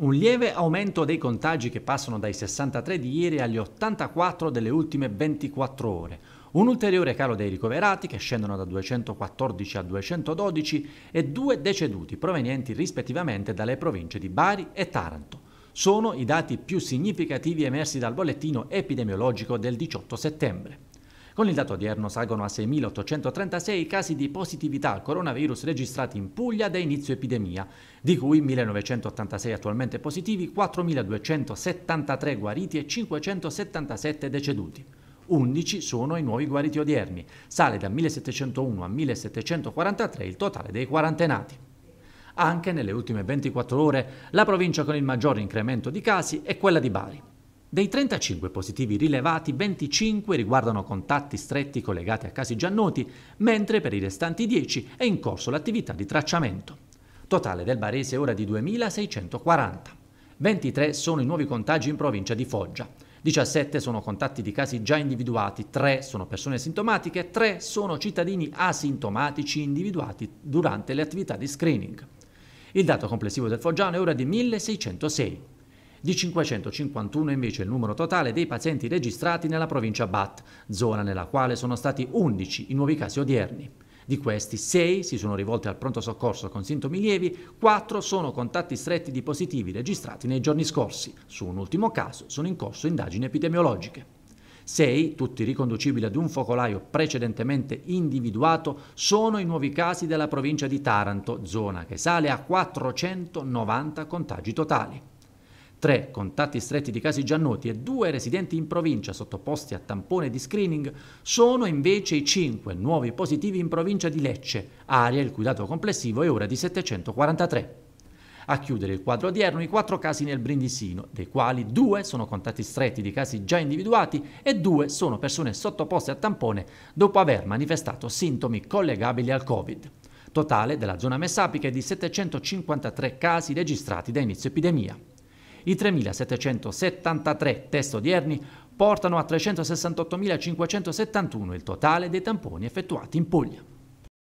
Un lieve aumento dei contagi che passano dai 63 di ieri agli 84 delle ultime 24 ore. Un ulteriore calo dei ricoverati che scendono da 214 a 212 e due deceduti provenienti rispettivamente dalle province di Bari e Taranto. Sono i dati più significativi emersi dal bollettino epidemiologico del 18 settembre. Con il dato odierno salgono a 6.836 i casi di positività al coronavirus registrati in Puglia da inizio epidemia, di cui 1.986 attualmente positivi, 4.273 guariti e 577 deceduti. 11 sono i nuovi guariti odierni, sale da 1.701 a 1.743 il totale dei quarantenati anche nelle ultime 24 ore, la provincia con il maggior incremento di casi è quella di Bari. Dei 35 positivi rilevati, 25 riguardano contatti stretti collegati a casi già noti, mentre per i restanti 10 è in corso l'attività di tracciamento. Totale del Barese ora di 2.640. 23 sono i nuovi contagi in provincia di Foggia. 17 sono contatti di casi già individuati, 3 sono persone sintomatiche, 3 sono cittadini asintomatici individuati durante le attività di screening. Il dato complessivo del Foggiano è ora di 1606. Di 551 invece il numero totale dei pazienti registrati nella provincia Bat, zona nella quale sono stati 11 i nuovi casi odierni. Di questi 6 si sono rivolti al pronto soccorso con sintomi lievi, 4 sono contatti stretti di positivi registrati nei giorni scorsi. Su un ultimo caso sono in corso indagini epidemiologiche. 6, tutti riconducibili ad un focolaio precedentemente individuato, sono i nuovi casi della provincia di Taranto, zona che sale a 490 contagi totali. 3 contatti stretti di casi già noti e 2 residenti in provincia sottoposti a tampone di screening, sono invece i 5 nuovi positivi in provincia di Lecce, area il cui dato complessivo è ora di 743. A chiudere il quadro odierno i 4 casi nel Brindisino, dei quali 2 sono contatti stretti di casi già individuati e 2 sono persone sottoposte a tampone dopo aver manifestato sintomi collegabili al Covid. Totale della zona messapica è di 753 casi registrati da inizio epidemia. I 3.773 test odierni portano a 368.571 il totale dei tamponi effettuati in Puglia.